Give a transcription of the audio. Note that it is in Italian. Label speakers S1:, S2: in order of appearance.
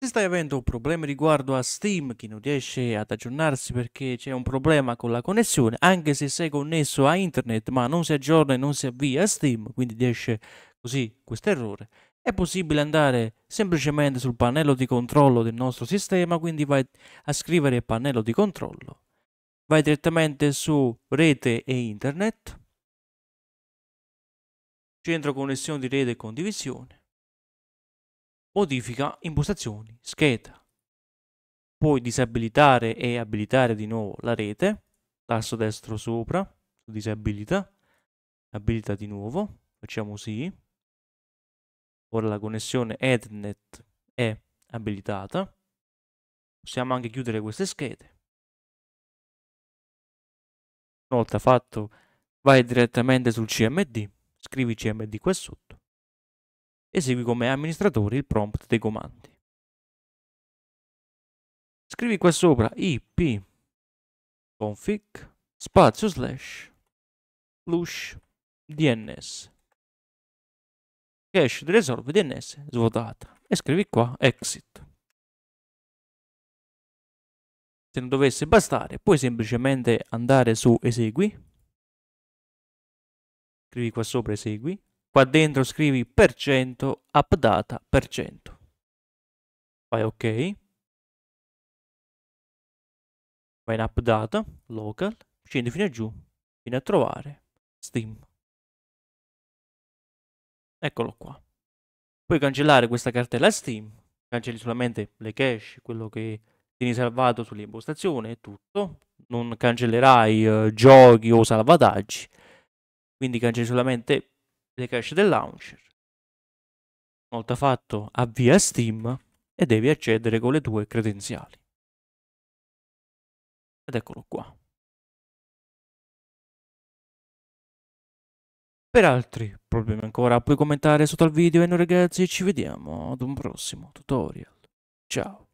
S1: Se stai avendo un problema riguardo a Steam che non riesce ad aggiornarsi perché c'è un problema con la connessione, anche se sei connesso a internet ma non si aggiorna e non si avvia Steam, quindi riesce così questo errore, è possibile andare semplicemente sul pannello di controllo del nostro sistema, quindi vai a scrivere pannello di controllo, vai direttamente su rete e internet, centro connessione di rete e condivisione, modifica impostazioni scheda. Puoi disabilitare e abilitare di nuovo la rete, tasto destro sopra, disabilita, abilita di nuovo, facciamo sì. Ora la connessione Ethernet è abilitata. Possiamo anche chiudere queste schede. Una volta fatto, vai direttamente sul CMD, scrivi CMD qua sotto Esegui come amministratore il prompt dei comandi. Scrivi qua sopra ip config spazio slash lush dns cache di resolve dns svuotata e scrivi qua exit. Se non dovesse bastare puoi semplicemente andare su esegui, scrivi qua sopra esegui qua dentro scrivi per cento updata per cento fai ok vai in updata local scendi fino a giù fino a trovare steam eccolo qua puoi cancellare questa cartella steam cancelli solamente le cache quello che tieni salvato sull'impostazione e tutto non cancellerai eh, giochi o salvataggi quindi cancelli solamente le cache del launcher. Una volta fatto, avvia Steam e devi accedere con le tue credenziali. Ed eccolo qua. Per altri problemi ancora puoi commentare sotto al video e noi ragazzi ci vediamo ad un prossimo tutorial. Ciao!